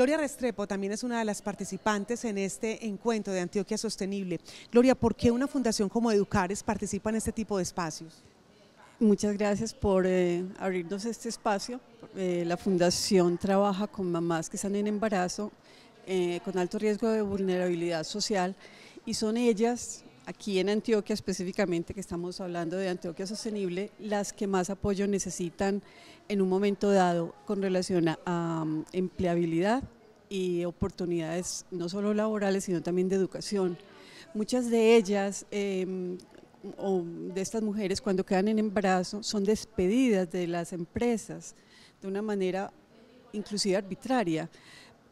Gloria Restrepo también es una de las participantes en este encuentro de Antioquia Sostenible. Gloria, ¿por qué una fundación como Educares participa en este tipo de espacios? Muchas gracias por eh, abrirnos este espacio. Eh, la fundación trabaja con mamás que están en embarazo, eh, con alto riesgo de vulnerabilidad social, y son ellas aquí en Antioquia específicamente, que estamos hablando de Antioquia Sostenible, las que más apoyo necesitan en un momento dado con relación a, um, empleabilidad y oportunidades no solo laborales, sino también de educación. Muchas de ellas, em, o de estas mujeres, cuando quedan en embarazo, son despedidas de las empresas de una manera inclusive arbitraria.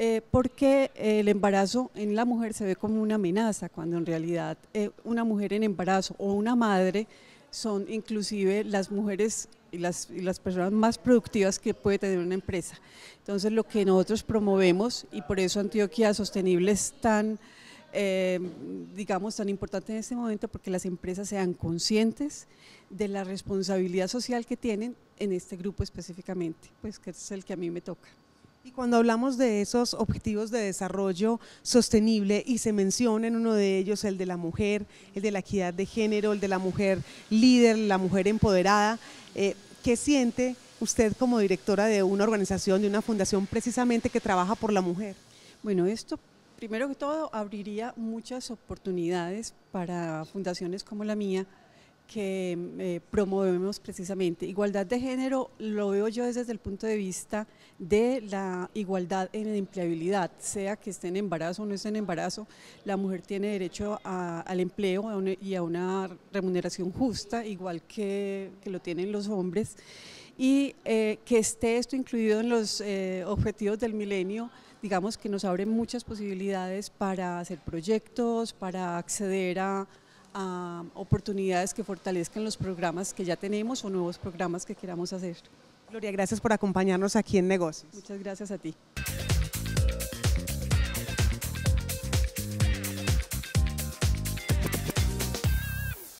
Eh, porque eh, el embarazo en la mujer se ve como una amenaza, cuando en realidad eh, una mujer en embarazo o una madre son inclusive las mujeres y las, personas más productivas que puede tener una empresa. Entonces lo que nosotros promovemos, y por eso Antioquia Sostenible es tan, digamos, tan importante en este momento, porque las empresas sean conscientes de la responsabilidad social que tienen en este grupo específicamente, pues que es el que a mí me toca. Y cuando hablamos de esos objetivos de desarrollo sostenible y se menciona en uno de ellos el de la mujer, el de la equidad de género, el de la mujer líder, la mujer empoderada, eh, ¿qué siente usted como directora de una organización, de una fundación precisamente que trabaja por la mujer? Bueno, esto primero que todo abriría muchas oportunidades para fundaciones como la mía que eh, promovemos precisamente. Igualdad de género lo veo yo desde el punto de vista de la igualdad en la empleabilidad, sea que esté en embarazo o no esté en embarazo, la mujer tiene derecho al empleo y a una remuneración justa, igual que, lo tienen los hombres, y eh, que esté esto incluido en los eh, objetivos del milenio digamos que nos abre muchas posibilidades para hacer proyectos, para acceder a a oportunidades que fortalezcan los programas que ya tenemos o nuevos programas que queramos hacer. Gloria, gracias por acompañarnos aquí en Negocios. Muchas gracias a ti.